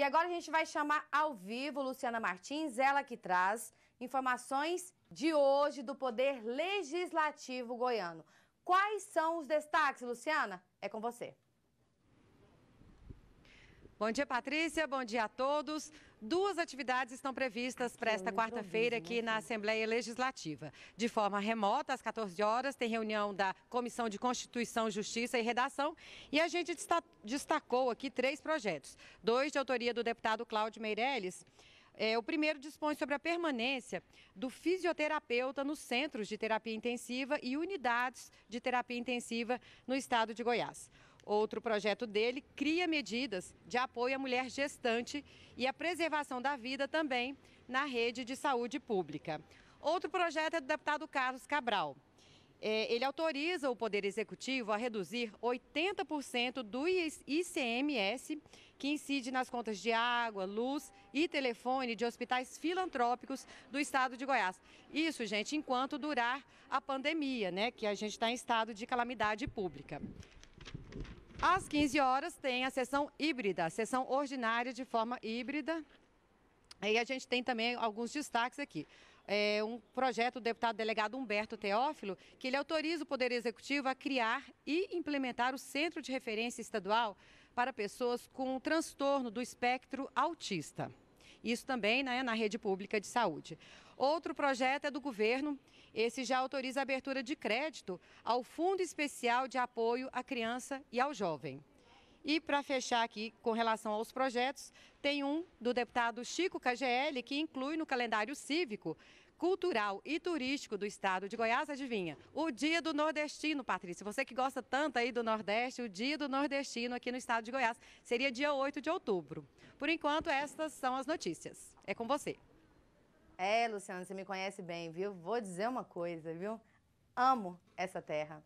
E agora a gente vai chamar ao vivo Luciana Martins, ela que traz informações de hoje do Poder Legislativo Goiano. Quais são os destaques, Luciana? É com você. Bom dia, Patrícia. Bom dia a todos. Duas atividades estão previstas para é esta quarta-feira né, aqui na Assembleia Legislativa. De forma remota, às 14 horas, tem reunião da Comissão de Constituição, Justiça e Redação. E a gente destacou aqui três projetos: dois de autoria do deputado Cláudio Meirelles. É, o primeiro dispõe sobre a permanência do fisioterapeuta nos centros de terapia intensiva e unidades de terapia intensiva no estado de Goiás. Outro projeto dele cria medidas de apoio à mulher gestante e à preservação da vida também na rede de saúde pública. Outro projeto é do deputado Carlos Cabral. É, ele autoriza o Poder Executivo a reduzir 80% do ICMS que incide nas contas de água, luz e telefone de hospitais filantrópicos do estado de Goiás. Isso, gente, enquanto durar a pandemia, né? Que a gente está em estado de calamidade pública. Às 15 horas tem a sessão híbrida, a sessão ordinária de forma híbrida. E a gente tem também alguns destaques aqui. É um projeto do deputado delegado Humberto Teófilo, que ele autoriza o Poder Executivo a criar e implementar o Centro de Referência Estadual para pessoas com transtorno do espectro autista. Isso também né, na rede pública de saúde. Outro projeto é do governo. Esse já autoriza a abertura de crédito ao Fundo Especial de Apoio à Criança e ao Jovem. E para fechar aqui com relação aos projetos, tem um do deputado Chico KGL que inclui no calendário cívico cultural e turístico do estado de Goiás, adivinha? O Dia do Nordestino, Patrícia. Você que gosta tanto aí do Nordeste, o Dia do Nordestino aqui no estado de Goiás seria dia 8 de outubro. Por enquanto, estas são as notícias. É com você. É, Luciana, você me conhece bem, viu? Vou dizer uma coisa, viu? Amo essa terra.